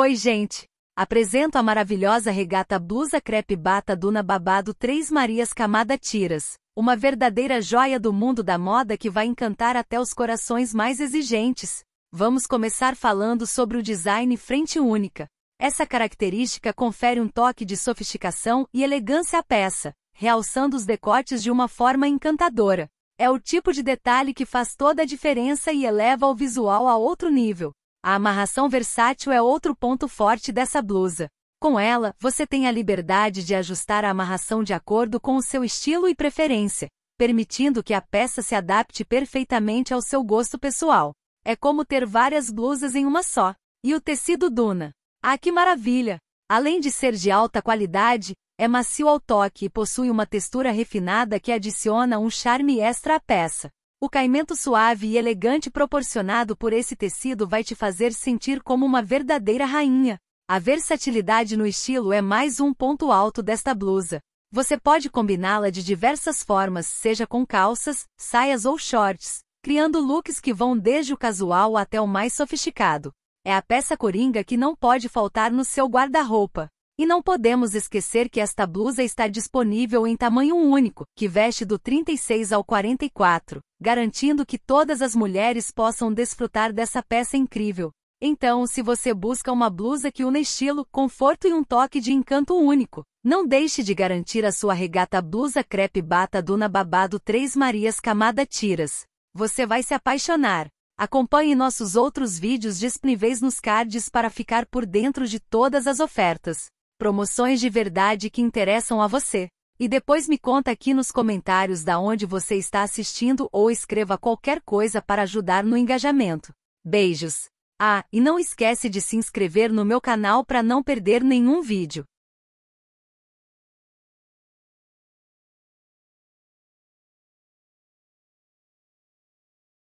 Oi, gente! Apresento a maravilhosa regata blusa crepe bata Duna Babado Três Marias Camada Tiras, uma verdadeira joia do mundo da moda que vai encantar até os corações mais exigentes. Vamos começar falando sobre o design frente única. Essa característica confere um toque de sofisticação e elegância à peça, realçando os decotes de uma forma encantadora. É o tipo de detalhe que faz toda a diferença e eleva o visual a outro nível. A amarração versátil é outro ponto forte dessa blusa. Com ela, você tem a liberdade de ajustar a amarração de acordo com o seu estilo e preferência, permitindo que a peça se adapte perfeitamente ao seu gosto pessoal. É como ter várias blusas em uma só. E o tecido Duna? Ah, que maravilha! Além de ser de alta qualidade, é macio ao toque e possui uma textura refinada que adiciona um charme extra à peça. O caimento suave e elegante proporcionado por esse tecido vai te fazer sentir como uma verdadeira rainha. A versatilidade no estilo é mais um ponto alto desta blusa. Você pode combiná-la de diversas formas, seja com calças, saias ou shorts, criando looks que vão desde o casual até o mais sofisticado. É a peça coringa que não pode faltar no seu guarda-roupa. E não podemos esquecer que esta blusa está disponível em tamanho único, que veste do 36 ao 44, garantindo que todas as mulheres possam desfrutar dessa peça incrível. Então, se você busca uma blusa que une estilo, conforto e um toque de encanto único, não deixe de garantir a sua regata blusa crepe bata duna babado Três Marias camada tiras. Você vai se apaixonar. Acompanhe nossos outros vídeos disponíveis nos cards para ficar por dentro de todas as ofertas promoções de verdade que interessam a você. E depois me conta aqui nos comentários da onde você está assistindo ou escreva qualquer coisa para ajudar no engajamento. Beijos! Ah, e não esquece de se inscrever no meu canal para não perder nenhum vídeo.